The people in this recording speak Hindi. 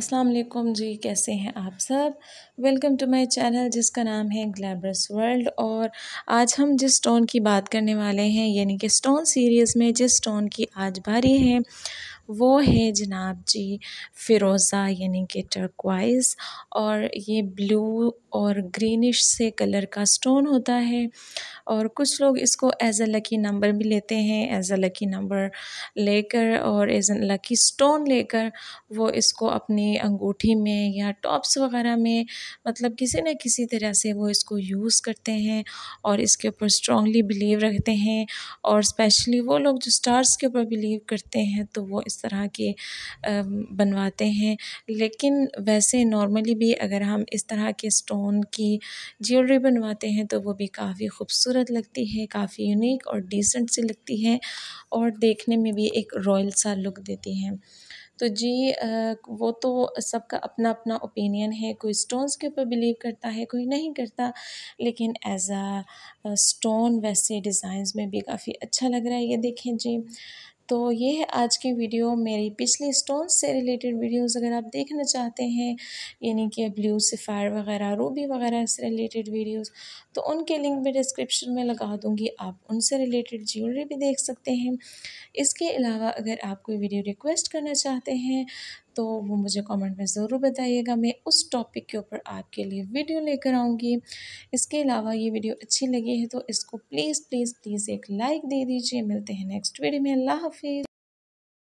अस्सलाम वालेकुम जी कैसे हैं आप सब वेलकम टू माय चैनल जिसका नाम है ग्लैबरस वर्ल्ड और आज हम जिस स्टोन की बात करने वाले हैं यानी कि स्टोन सीरीज़ में जिस स्टोन की आज बारी है वो है जनाब जी फ़िरोज़ा यानी कि टर्कवाइज़ और ये ब्लू और ग्रीनिश से कलर का स्टोन होता है और कुछ लोग इसको एज अ लकी नंबर भी लेते हैं एज अ लकी नंबर लेकर और एज अ लकी स्टोन लेकर वो इसको अपनी अंगूठी में या टॉप्स वगैरह में मतलब किसी न किसी तरह से वो इसको यूज़ करते हैं और इसके ऊपर स्ट्रॉन्गली बिलीव रखते हैं और स्पेशली वो लोग जो स्टार्स के ऊपर बिलीव करते हैं तो वो इस तरह के बनवाते हैं लेकिन वैसे नॉर्मली भी अगर हम इस तरह के स्टोन की ज्वेलरी बनवाते हैं तो वो भी काफ़ी खूबसूरत लगती है काफ़ी यूनिक और डिसेंट सी लगती है और देखने में भी एक रॉयल सा लुक देती है तो जी वो तो सबका अपना अपना ओपिनियन है कोई स्टोन्स के ऊपर बिलीव करता है कोई नहीं करता लेकिन एज अ स्टोन वैसे डिज़ाइंस में भी काफ़ी अच्छा लग रहा है ये देखें जी तो ये है आज की वीडियो मेरी पिछली स्टोन से रिलेटेड वीडियोस अगर आप देखना चाहते हैं यानी कि ब्लू सिफायर वगैरह रूबी वगैरह से रिलेटेड वीडियोस तो उनके लिंक भी डिस्क्रिप्शन में लगा दूंगी आप उनसे रिलेटेड ज्वेलरी भी देख सकते हैं इसके अलावा अगर आप कोई वीडियो रिक्वेस्ट करना चाहते हैं तो वो मुझे कमेंट में ज़रूर बताइएगा मैं उस टॉपिक के ऊपर आपके लिए वीडियो लेकर आऊँगी इसके अलावा ये वीडियो अच्छी लगी है तो इसको प्लीज़ प्लीज़ प्लीज़ एक लाइक दे दीजिए मिलते हैं नेक्स्ट वीडियो में अल्लाह हाफिज़